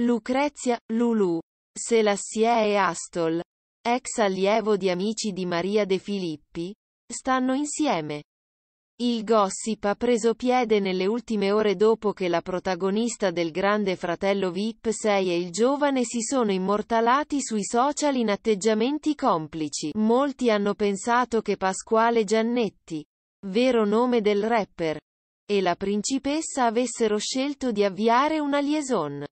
Lucrezia, Lulu. Selassie e Astol, ex allievo di amici di Maria De Filippi, stanno insieme. Il gossip ha preso piede nelle ultime ore dopo che la protagonista del grande fratello VIP 6 e il giovane si sono immortalati sui social in atteggiamenti complici. Molti hanno pensato che Pasquale Giannetti, vero nome del rapper, e la principessa avessero scelto di avviare una liaison.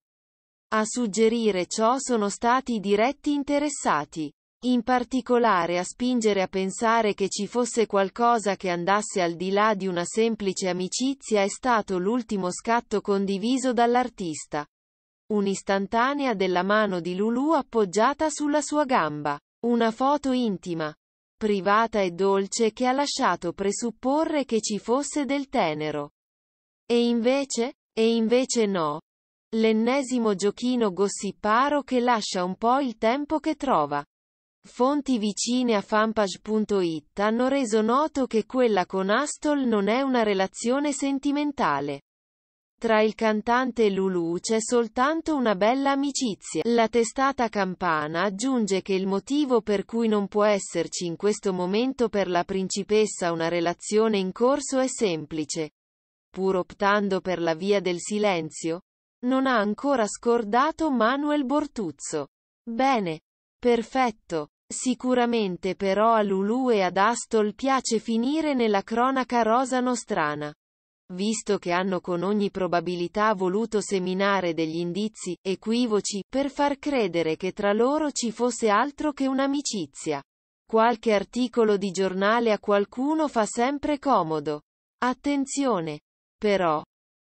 A suggerire ciò sono stati i diretti interessati. In particolare a spingere a pensare che ci fosse qualcosa che andasse al di là di una semplice amicizia è stato l'ultimo scatto condiviso dall'artista. Un'istantanea della mano di Lulu appoggiata sulla sua gamba. Una foto intima, privata e dolce che ha lasciato presupporre che ci fosse del tenero. E invece? E invece no, L'ennesimo giochino gossiparo che lascia un po' il tempo che trova. Fonti vicine a fanpage.it hanno reso noto che quella con Astol non è una relazione sentimentale. Tra il cantante e Lulu c'è soltanto una bella amicizia. La testata campana aggiunge che il motivo per cui non può esserci in questo momento per la principessa una relazione in corso è semplice. Pur optando per la via del silenzio, non ha ancora scordato Manuel Bortuzzo. Bene. Perfetto. Sicuramente però a Lulu e ad Astol piace finire nella cronaca rosa nostrana. Visto che hanno con ogni probabilità voluto seminare degli indizi, equivoci, per far credere che tra loro ci fosse altro che un'amicizia. Qualche articolo di giornale a qualcuno fa sempre comodo. Attenzione! Però,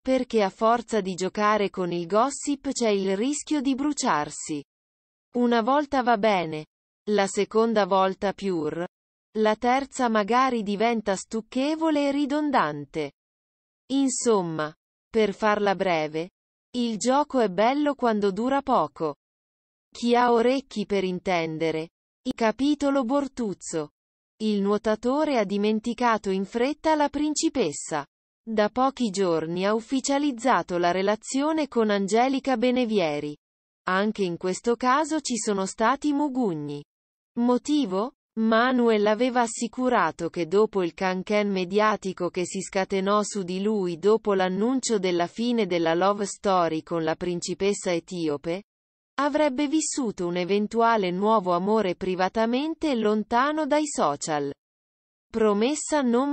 perché a forza di giocare con il gossip c'è il rischio di bruciarsi. Una volta va bene, la seconda volta pure, la terza magari diventa stucchevole e ridondante. Insomma, per farla breve, il gioco è bello quando dura poco. Chi ha orecchi per intendere. I capitolo Bortuzzo. Il nuotatore ha dimenticato in fretta la principessa da pochi giorni ha ufficializzato la relazione con Angelica Benevieri. Anche in questo caso ci sono stati mugugni. Motivo? Manuel aveva assicurato che dopo il cancan mediatico che si scatenò su di lui dopo l'annuncio della fine della love story con la principessa etiope, avrebbe vissuto un eventuale nuovo amore privatamente e lontano dai social. Promessa non